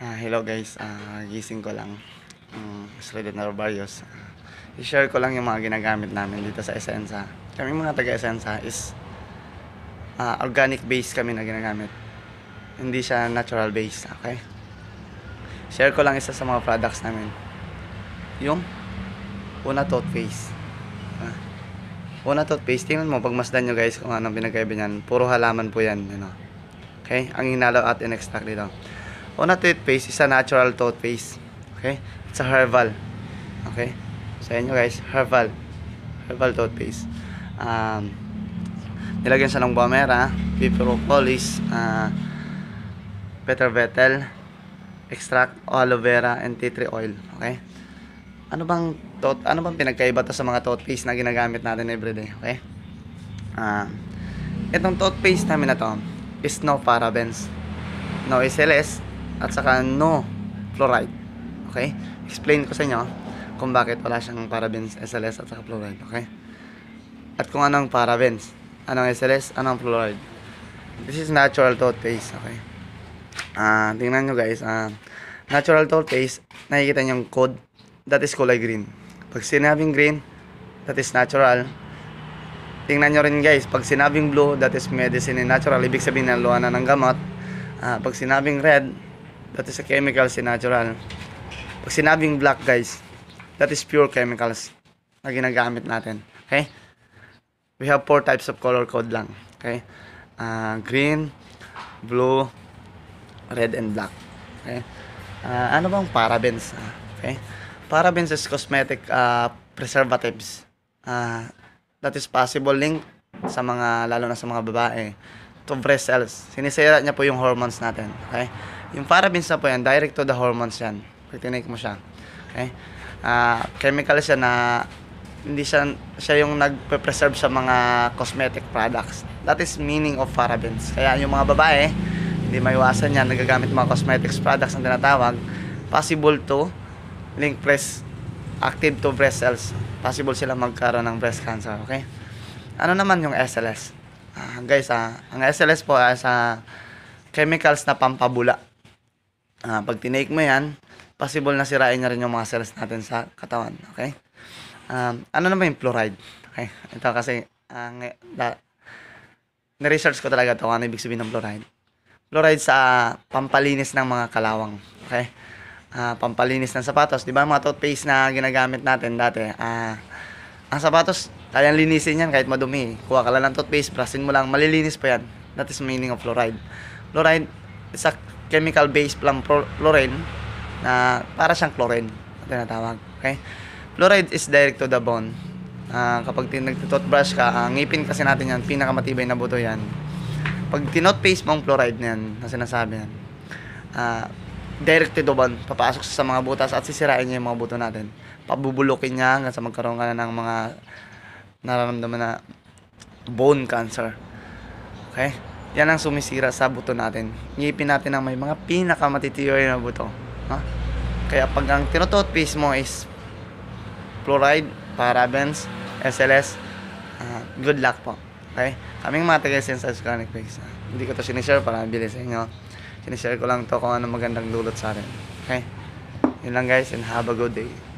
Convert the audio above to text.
Uh, hello guys, uh, gising ko lang. Um, mm, Slade Narvarios. Uh, I-share ko lang yung mga ginagamit namin dito sa Essenza. Kami mga taga Essenza is uh, organic base kami na ginagamit. Hindi siya natural base, okay? Share ko lang isa sa mga products namin. Yung una toothpaste. Uh, una toothpaste, tingnan mo, pagmasdan nyo guys kung anong pinagkaiba niyan. Puro halaman po yan, you know? Okay? Ang hinalo at in-extract dito. Una toothpaste is a natural toothpaste. Okay? It's a herbal. Okay? Sa inyo guys, herbal. Herbal toothpaste. Um, nilagyan sa ng bamera, piperopolis, uh, betel, extract, aloe vera, and tea tree oil. Okay? Ano bang tot ano bang pinagkaiba to sa mga toothpaste na ginagamit natin everyday? Okay? Um, itong toothpaste namin na to is no parabens, no SLS, at saka no fluoride. Okay? Explain ko sa inyo kung bakit wala siyang parabens, SLS at saka fluoride. Okay? At kung anong parabens, anong SLS, anong fluoride. This is natural toothpaste. Okay? Ah, uh, tingnan nyo guys. Ah, uh, natural toothpaste, nakikita nyo yung code. That is kulay green. Pag sinabing green, that is natural. Tingnan nyo rin guys, pag sinabing blue, that is medicine and natural. Ibig sabihin na luha na ng gamot. Ah, uh, pag sinabing red, That is a chemical and eh, natural. Pag sinabing black guys, that is pure chemicals na ginagamit natin. Okay? We have four types of color code lang. Okay? Uh, green, blue, red, and black. Okay? Uh, ano bang parabens? Ah, okay? Parabens is cosmetic uh, preservatives. Uh, that is possible link sa mga, lalo na sa mga babae, to breast cells. Sinisira niya po yung hormones natin. Okay? Yung parabens na po yan, direct to the hormones yan. Pag tinake mo siya. Okay? Uh, chemical siya na hindi siya, siya yung nagpe-preserve sa mga cosmetic products. That is meaning of parabens. Kaya yung mga babae, hindi maiwasan yan, nagagamit mga cosmetics products ang tinatawag, possible to link breast, active to breast cells. Possible sila magkaroon ng breast cancer, okay? Ano naman yung SLS? Uh, ah, guys, uh, ang SLS po ay uh, sa chemicals na pampabula. Uh, pag tinake mo yan, possible na sirain na rin yung mga cells natin sa katawan. Okay? Um, ano naman yung fluoride? Okay? Ito kasi, uh, da, na-research ko talaga ito kung ano ibig sabihin ng fluoride. Fluoride sa uh, pampalinis ng mga kalawang. Okay? Uh, pampalinis ng sapatos. Di ba mga toothpaste na ginagamit natin dati? Uh, ang sapatos, kayang linisin yan kahit madumi. Kuha ka lang ng toothpaste, brasin mo lang, malilinis pa yan. That is meaning of fluoride. Fluoride, it's a chemical based lang fluorine na para siyang chlorine na tinatawag. Okay? Fluoride is direct to the bone. Uh, kapag brush ka, ang ngipin kasi natin yan, pinakamatibay na buto yan. Pag tinot tinotpaste mo ang fluoride na yan, na sinasabi yan, uh, direct to the bone, papasok sa mga butas at sisirain niya yung mga buto natin. Pabubulokin niya hanggang sa magkaroon ka na ng mga nararamdaman na bone cancer. Okay? yan ang sumisira sa buto natin. Ngipin natin ang may mga pinakamatitiyoy na buto. Ha? Kaya pag ang tinututpis mo is fluoride, parabens, SLS, uh, ah, good luck po. Okay? Kaming mga taga-sense sa chronic paste. Uh, hindi ko to sinishare para mabilis sa inyo. Sinishare ko lang to kung ano magandang dulot sa atin. Okay? Yun lang guys and have a good day.